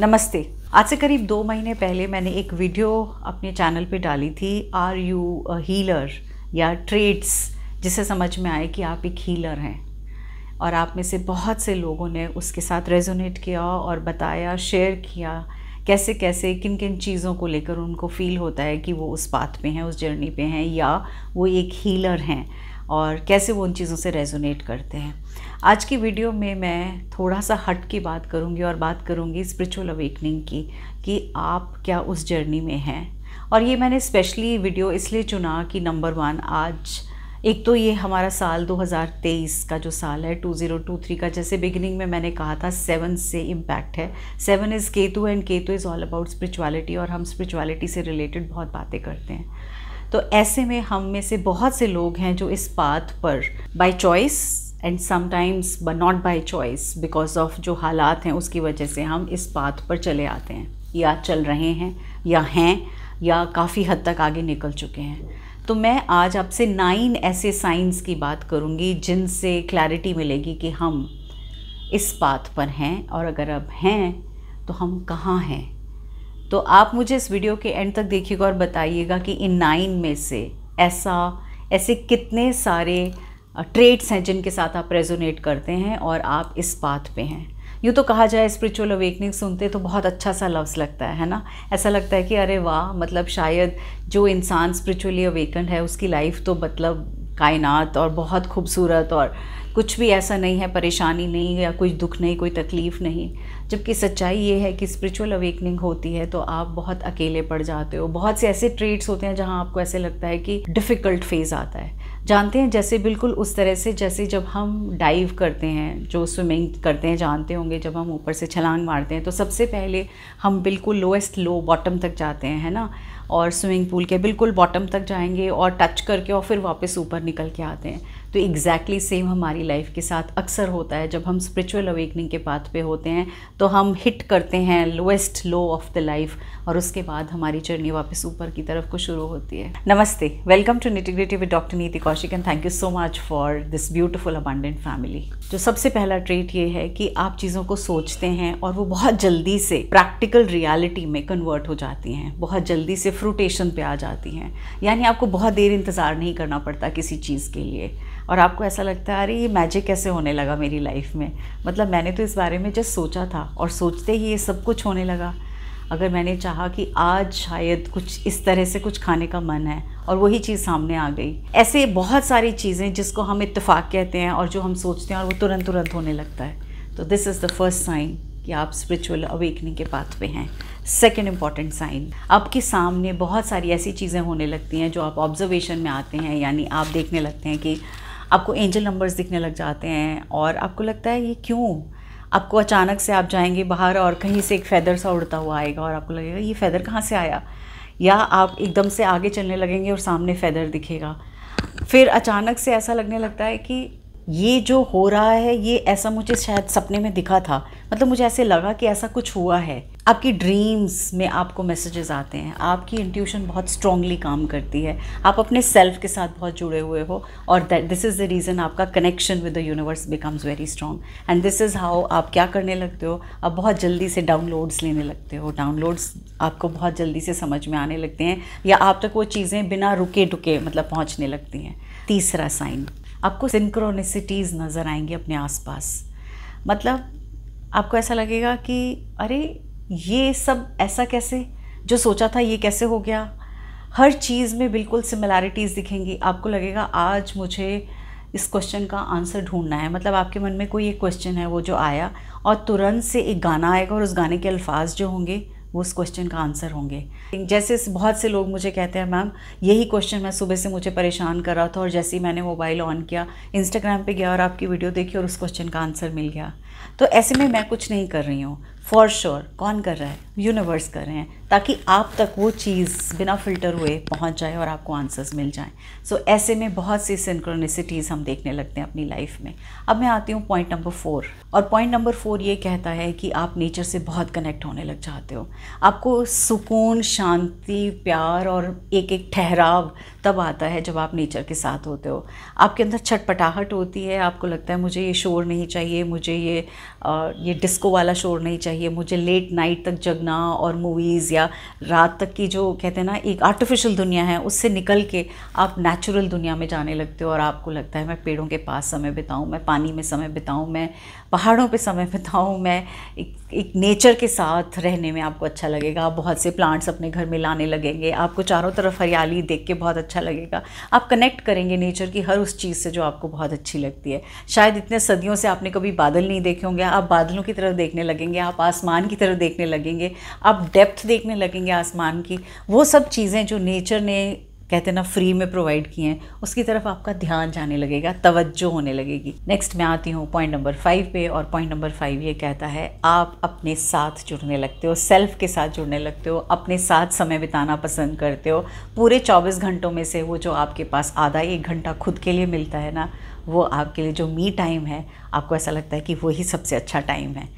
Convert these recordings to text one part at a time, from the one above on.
नमस्ते आज से करीब दो महीने पहले मैंने एक वीडियो अपने चैनल पे डाली थी आर यू हीलर या ट्रेड्स जिसे समझ में आए कि आप एक हीलर हैं और आप में से बहुत से लोगों ने उसके साथ रेजोनेट किया और बताया शेयर किया कैसे कैसे किन किन चीज़ों को लेकर उनको फील होता है कि वो उस बात पे हैं उस जर्नी पे हैं या वो एक हीलर हैं और कैसे वो उन चीज़ों से रेजोनेट करते हैं आज की वीडियो में मैं थोड़ा सा हट की बात करूँगी और बात करूँगी स्पिरिचुअल अवेकनिंग की कि आप क्या उस जर्नी में हैं और ये मैंने स्पेशली वीडियो इसलिए चुना कि नंबर वन आज एक तो ये हमारा साल 2023 का जो साल है 2023 का जैसे बिगिनिंग में मैंने कहा था सेवन से इम्पैक्ट है seven is Ketu and Ketu is all about spirituality और हम स्पिरिचुअलिटी से रिलेटेड बहुत बातें करते हैं तो ऐसे में हम में से बहुत से लोग हैं जो इस पाथ पर बाय चॉइस एंड समटाइम्स ब not by choice because of जो हालात हैं उसकी वजह से हम इस पाथ पर चले आते हैं या चल रहे हैं या हैं या काफ़ी हद तक आगे निकल चुके हैं तो मैं आज आपसे नाइन ऐसे साइंस की बात करूंगी जिनसे क्लैरिटी मिलेगी कि हम इस पाथ पर हैं और अगर अब हैं तो हम कहाँ हैं तो आप मुझे इस वीडियो के एंड तक देखिएगा और बताइएगा कि इन नाइन में से ऐसा ऐसे कितने सारे ट्रेड्स हैं जिनके साथ आप रेजोनेट करते हैं और आप इस बात पे हैं यूँ तो कहा जाए स्पिरिचुअल अवेकनिंग सुनते तो बहुत अच्छा सा लफ्स लगता है है ना ऐसा लगता है कि अरे वाह मतलब शायद जो इंसान स्पिरिचुअली अवेकन है उसकी लाइफ तो मतलब कायनात और बहुत खूबसूरत और कुछ भी ऐसा नहीं है परेशानी नहीं या कुछ दुख नहीं कोई तकलीफ़ नहीं जबकि सच्चाई ये है कि स्पिरिचुअल अवेकनिंग होती है तो आप बहुत अकेले पड़ जाते हो बहुत से ऐसे ट्रेड्स होते हैं जहाँ आपको ऐसे लगता है कि डिफ़िकल्ट फेज़ आता है जानते हैं जैसे बिल्कुल उस तरह से जैसे जब हम डाइव करते हैं जो स्विमिंग करते हैं जानते होंगे जब हम ऊपर से छलांग मारते हैं तो सबसे पहले हम बिल्कुल लोएस्ट लो बॉटम तक जाते हैं है ना और स्विमिंग पूल के बिल्कुल बॉटम तक जाएंगे और टच करके और फिर वापस ऊपर निकल के आते हैं तो एग्जैक्टली exactly सेम हमारी लाइफ के साथ अक्सर होता है जब हम स्पिरिचुअल अवेकनिंग के पाथ पे होते हैं तो हम हिट करते हैं lowest low of the life और उसके बाद हमारी जर्नी वापस ऊपर की तरफ को शुरू होती है नमस्ते वेलकम टू निटिग्रेटिव with doctor Neeti Kaushik and thank you so much for this beautiful abundant family जो सबसे पहला ट्रेट ये है कि आप चीज़ों को सोचते हैं और वो बहुत जल्दी से प्रैक्टिकल रियालिटी में कन्वर्ट हो जाती हैं बहुत जल्दी से फ्रूटेशन पे आ जाती हैं यानी आपको बहुत देर इंतज़ार नहीं करना पड़ता किसी चीज़ के लिए और आपको ऐसा लगता है अरे ये मैजिक कैसे होने लगा मेरी लाइफ में मतलब मैंने तो इस बारे में जस्ट सोचा था और सोचते ही ये सब कुछ होने लगा अगर मैंने चाहा कि आज शायद कुछ इस तरह से कुछ खाने का मन है और वही चीज़ सामने आ गई ऐसे बहुत सारी चीज़ें जिसको हम इत्तेफाक कहते हैं और जो हम सोचते हैं और वो तुरंत तुरंत होने लगता है तो this is the first sign कि आप स्पिरिचुअल अवेकनिंग के पाथ पे हैं सेकेंड इम्पॉर्टेंट साइन आपके सामने बहुत सारी ऐसी चीज़ें होने लगती हैं जो आप ऑब्जर्वेशन में आते हैं यानी आप देखने लगते हैं कि आपको एंजल नंबर्स दिखने लग जाते हैं और आपको लगता है ये क्यों आपको अचानक से आप जाएंगे बाहर और कहीं से एक फ़ेदर सा उड़ता हुआ आएगा और आपको लगेगा ये फ़ेदर कहाँ से आया या आप एकदम से आगे चलने लगेंगे और सामने फ़ेदर दिखेगा फिर अचानक से ऐसा लगने लगता है कि ये जो हो रहा है ये ऐसा मुझे शायद सपने में दिखा था मतलब मुझे ऐसे लगा कि ऐसा कुछ हुआ है आपकी ड्रीम्स में आपको मैसेजेस आते हैं आपकी इंट्यूशन बहुत स्ट्रांगली काम करती है आप अपने सेल्फ के साथ बहुत जुड़े हुए हो और that this is the reason आपका connection with the universe becomes very strong and this is how आप क्या करने लगते हो आप बहुत जल्दी से डाउनलोड्स लेने लगते हो डाउनलोड्स आपको बहुत जल्दी से समझ में आने लगते हैं या आप तक वो चीज़ें बिना रुके टुके मतलब पहुँचने लगती हैं तीसरा साइन आपको सिंक्रोनिसिटीज़ नज़र आएंगी अपने आसपास मतलब आपको ऐसा लगेगा कि अरे ये सब ऐसा कैसे जो सोचा था ये कैसे हो गया हर चीज़ में बिल्कुल सिमिलैरिटीज़ दिखेंगी आपको लगेगा आज मुझे इस क्वेश्चन का आंसर ढूंढना है मतलब आपके मन में कोई एक क्वेश्चन है वो जो आया और तुरंत से एक गाना आएगा और उस गाने के अल्फाज जो होंगे वो उस क्वेश्चन का आंसर होंगे जैसे बहुत से लोग मुझे कहते हैं मैम यही क्वेश्चन मैं सुबह से मुझे परेशान कर रहा था और जैसे ही मैंने मोबाइल ऑन किया इंस्टाग्राम पे गया और आपकी वीडियो देखी और उस क्वेश्चन का आंसर मिल गया तो ऐसे में मैं कुछ नहीं कर रही हूँ फॉर श्योर sure, कौन कर रहा है यूनिवर्स कर रहे हैं ताकि आप तक वो चीज़ बिना फिल्टर हुए पहुंच जाए और आपको आंसर्स मिल जाएं सो so, ऐसे में बहुत सी सिंक्रोनिसिटीज़ हम देखने लगते हैं अपनी लाइफ में अब मैं आती हूँ पॉइंट नंबर फोर और पॉइंट नंबर फोर ये कहता है कि आप नेचर से बहुत कनेक्ट होने लग जाते हो आपको सुकून शांति प्यार और एक एक ठहराव तब आता है जब आप नेचर के साथ होते हो आपके अंदर छटपटाहट होती है आपको लगता है मुझे ये शोर नहीं चाहिए मुझे ये ये डिस्को वाला शोर नहीं चाहिए चाहिए मुझे लेट नाइट तक जगना और मूवीज़ या रात तक की जो कहते हैं ना एक आर्टिफिशियल दुनिया है उससे निकल के आप नेचुरल दुनिया में जाने लगते हो और आपको लगता है मैं पेड़ों के पास समय बिताऊँ मैं पानी में समय बिताऊँ मैं पहाड़ों पर समय बिताऊँ मैं एक एक नेचर के साथ रहने में आपको अच्छा लगेगा आप बहुत से प्लांट्स अपने घर में लाने लगेंगे आपको चारों तरफ हरियाली देख के बहुत अच्छा लगेगा आप कनेक्ट करेंगे नेचर की हर उस चीज़ से जो आपको बहुत अच्छी लगती है शायद इतने सदियों से आपने कभी बादल नहीं देखे होंगे आप बादलों की तरफ देखने लगेंगे आप आसमान की तरफ देखने लगेंगे आप डेप्थ देखने लगेंगे आसमान की वो सब चीज़ें जो नेचर ने कहते हैं ना फ्री में प्रोवाइड किए हैं उसकी तरफ आपका ध्यान जाने लगेगा तवज्जो होने लगेगी नेक्स्ट मैं आती हूँ पॉइंट नंबर फाइव पे और पॉइंट नंबर फाइव ये कहता है आप अपने साथ जुड़ने लगते हो सेल्फ के साथ जुड़ने लगते हो अपने साथ समय बिताना पसंद करते हो पूरे चौबीस घंटों में से वो जो आपके पास आधा एक घंटा खुद के लिए मिलता है ना वो आपके लिए जो मी टाइम है आपको ऐसा लगता है कि वही सबसे अच्छा टाइम है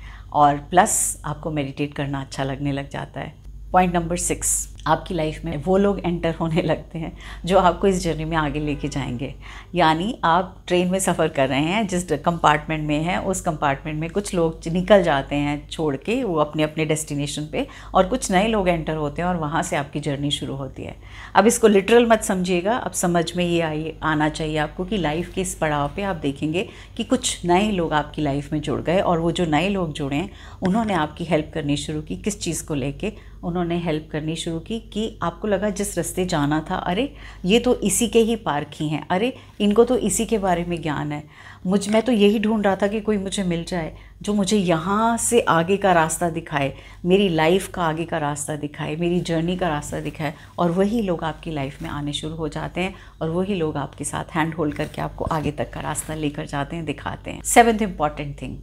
और प्लस आपको मेडिटेट करना अच्छा लगने लग जाता है पॉइंट नंबर सिक्स आपकी लाइफ में वो लोग एंटर होने लगते हैं जो आपको इस जर्नी में आगे लेके जाएंगे यानी आप ट्रेन में सफ़र कर रहे हैं जिस कंपार्टमेंट में है उस कंपार्टमेंट में कुछ लोग निकल जाते हैं छोड़ के वो अपने अपने डेस्टिनेशन पे और कुछ नए लोग एंटर होते हैं और वहाँ से आपकी जर्नी शुरू होती है अब इसको लिटरल मत समझिएगा अब समझ में ये आई आना चाहिए आपको कि लाइफ के इस पड़ाव पर आप देखेंगे कि कुछ नए लोग आपकी लाइफ में जुड़ गए और वो जो नए लोग जुड़े हैं उन्होंने आपकी हेल्प करनी शुरू की किस चीज़ को लेके उन्होंने हेल्प करनी शुरू की की कि आपको लगा जिस रास्ते जाना था अरे ये तो इसी के ही पार्क ही हैं अरे इनको तो इसी के बारे में ज्ञान है मुझ मैं तो यही ढूंढ रहा था कि कोई मुझे मिल जाए जो मुझे यहाँ से आगे का रास्ता दिखाए मेरी लाइफ का आगे का रास्ता दिखाए मेरी जर्नी का रास्ता दिखाए और वही लोग आपकी लाइफ में आने शुरू हो जाते हैं और वही लोग आपके साथ हैंड होल्ड करके आपको आगे तक का रास्ता लेकर जाते हैं दिखाते हैं सेवन्थ इम्पॉर्टेंट थिंग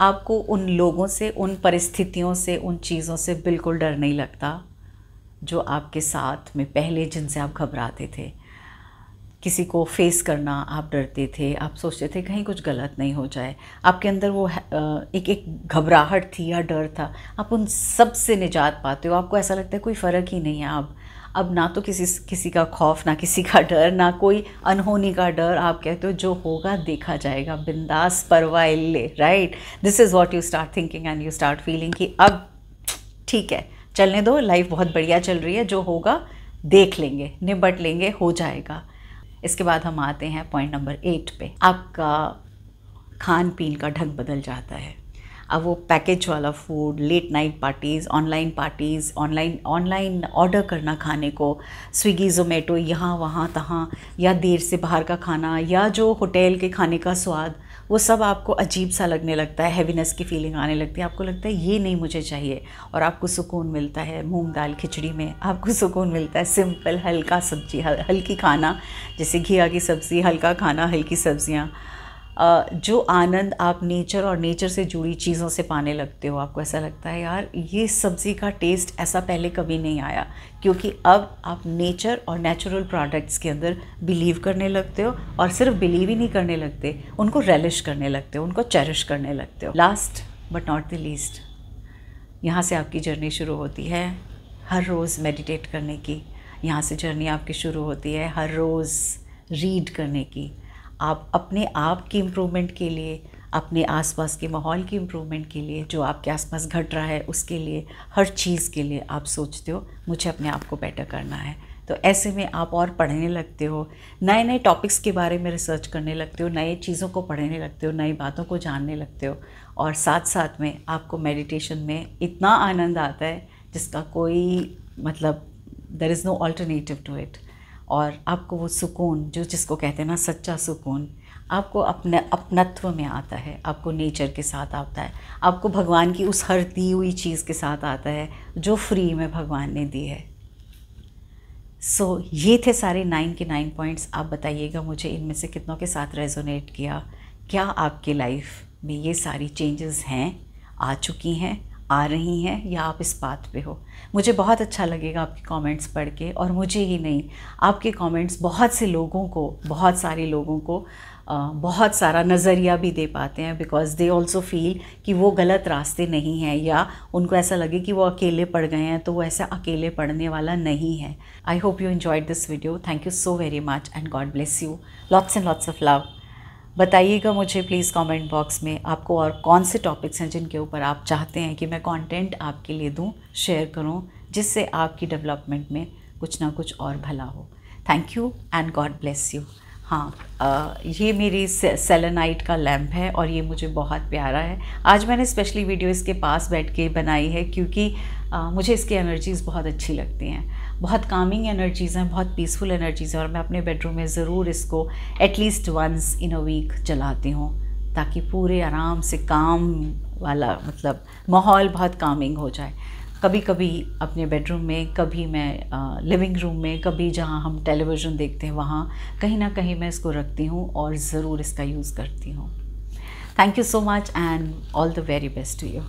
आपको उन लोगों से उन परिस्थितियों से उन चीज़ों से बिल्कुल डर नहीं लगता जो आपके साथ में पहले जिनसे आप घबराते थे किसी को फेस करना आप डरते थे आप सोचते थे कहीं कुछ गलत नहीं हो जाए आपके अंदर वो एक एक घबराहट थी या डर था आप उन सब से निजात पाते हो आपको ऐसा लगता है कोई फ़र्क ही नहीं है आप अब ना तो किसी किसी का खौफ ना किसी का डर ना कोई अनहोनी का डर आप कहते हो जो होगा देखा जाएगा बिंदास परवाइल ले right this is what you start thinking and you start feeling कि अब ठीक है चलने दो लाइफ बहुत बढ़िया चल रही है जो होगा देख लेंगे निबट लेंगे हो जाएगा इसके बाद हम आते हैं पॉइंट नंबर एट पे आपका खान पीन का ढंग बदल जाता है अब वो पैकेज वाला food late night parties online parties online online order करना खाने को स्विगी जोमेटो यहाँ वहाँ तहाँ या देर से बाहर का खाना या जो होटल के खाने का स्वाद वो सब आपको अजीब सा लगने लगता है हैवीनेस की फीलिंग आने लगती है आपको लगता है ये नहीं मुझे चाहिए और आपको सुकून मिलता है मूंग दाल खिचड़ी में आपको सुकून मिलता है सिंपल हल्का सब्जी हल्की खाना जैसे घिया की सब्ज़ी हल्का खाना हल्की सब्ज़ियाँ जो आनंद आप नेचर और नेचर से जुड़ी चीज़ों से पाने लगते हो आपको ऐसा लगता है यार ये सब्ज़ी का टेस्ट ऐसा पहले कभी नहीं आया क्योंकि अब आप नेचर और नेचुरल प्रोडक्ट्स के अंदर बिलीव करने लगते हो और सिर्फ बिलीव ही नहीं करने लगते उनको रेलिश करने लगते हो उनको चेरिश करने लगते हो last but not the least यहाँ से आपकी जर्नी शुरू होती है हर रोज़ मेडिटेट करने की यहाँ से जर्नी आपकी शुरू होती है हर रोज़ रीड करने की आप अपने आप की इम्प्रूवमेंट के लिए अपने आसपास के माहौल की इम्प्रूवमेंट के लिए जो आपके आसपास घट रहा है उसके लिए हर चीज़ के लिए आप सोचते हो मुझे अपने आप को बेटर करना है तो ऐसे में आप और पढ़ने लगते हो नए नए टॉपिक्स के बारे में रिसर्च करने लगते हो नए चीज़ों को पढ़ने लगते हो नई बातों को जानने लगते हो और साथ साथ में आपको मेडिटेशन में इतना आनंद आता है जिसका कोई मतलब there is no alternative to it और आपको वो सुकून जो जिसको कहते हैं ना सच्चा सुकून आपको अपने अपनत्व में आता है आपको नेचर के साथ आता है आपको भगवान की उस हर दी हुई चीज़ के साथ आता है जो फ्री में भगवान ने दी है सो so, ये थे सारे नाइन के नाइन पॉइंट्स आप बताइएगा मुझे इनमें से कितनों के साथ रेजोनेट किया क्या आपके लाइफ में ये सारी चेंजेस हैं आ चुकी हैं आ रही हैं या आप इस बात पे हो मुझे बहुत अच्छा लगेगा आपके कमेंट्स पढ़ के और मुझे ही नहीं आपके कमेंट्स बहुत से लोगों को बहुत सारे लोगों को बहुत सारा नज़रिया भी दे पाते हैं बिकॉज़ दे ऑल्सो फील कि वो गलत रास्ते नहीं हैं या उनको ऐसा लगे कि वो अकेले पड़ गए हैं तो वो ऐसा अकेले पढ़ने वाला नहीं है I hope you enjoyed this video thank you so very much and God bless you lots and lots of love बताइएगा मुझे प्लीज़ कमेंट बॉक्स में आपको और कौन से टॉपिक्स हैं जिनके ऊपर आप चाहते हैं कि मैं कंटेंट आपके लिए दूं शेयर करूं जिससे आपकी डेवलपमेंट में कुछ ना कुछ और भला हो thank you and God bless you हाँ आ, ये मेरी से, सेलेनाइट का लैम्प है और ये मुझे बहुत प्यारा है आज मैंने स्पेशली वीडियो इसके पास बैठ के बनाई है क्योंकि आ, मुझे इसकी एनर्जीज़ बहुत अच्छी लगती हैं बहुत कामिंग एनर्जीज़ हैं बहुत पीसफुल एनर्जीज़ हैं और मैं अपने बेडरूम में ज़रूर इसको at least once in a week चलाती हूँ ताकि पूरे आराम से काम वाला मतलब माहौल बहुत कामिंग हो जाए कभी कभी अपने बेडरूम में कभी मैं आ, लिविंग रूम में कभी जहाँ हम टेलीविज़न देखते हैं वहाँ कहीं ना कहीं मैं इसको रखती हूँ और ज़रूर इसका यूज़ करती हूँ thank you so much and all the very best to you